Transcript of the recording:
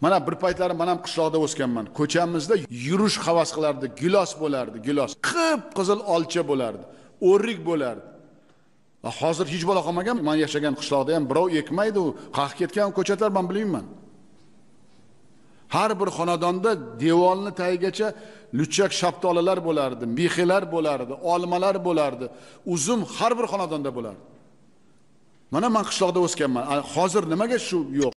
mana bir paytlari man ham qishloqda o'sganman ko'chamizda yurish havas qilardi gilos bo'lardi gilos qip qizil olcha bo'lardi o'rik bo'lardi va hozir hech bola qolmagan man yashagan qishloqda ham birov ekmaydi u qaqib ketgan ko'chatlar man bilmayman har bir xonadonda devorni tagigacha luchak shaptolilar bo'lardi bexilar bo'lardi olmalar bo'lardi uzum har bir xonadonda bo'lardi mana man qishloqda o'sganman hozir nimaga shu yo'q